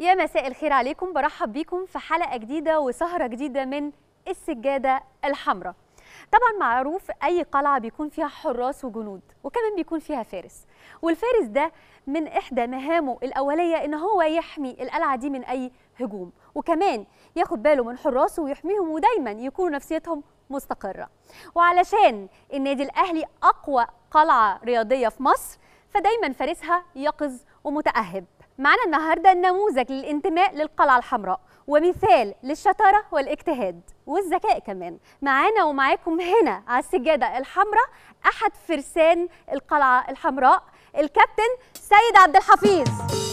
يا مساء الخير عليكم برحب بيكم في حلقة جديدة وسهرة جديدة من السجادة الحمراء طبعا معروف أي قلعة بيكون فيها حراس وجنود وكمان بيكون فيها فارس والفارس ده من إحدى مهامه الأولية إن هو يحمي القلعة دي من أي هجوم وكمان ياخد باله من حراسه ويحميهم ودايما يكونوا نفسيتهم مستقرة وعلشان النادي الأهلي أقوى قلعة رياضية في مصر فدايما فارسها يقظ ومتأهب معنا النهارده النموذج للانتماء للقلعه الحمراء ومثال للشطاره والاجتهاد والذكاء كمان معانا ومعاكم هنا على السجاده الحمراء احد فرسان القلعه الحمراء الكابتن سيد عبد الحفيظ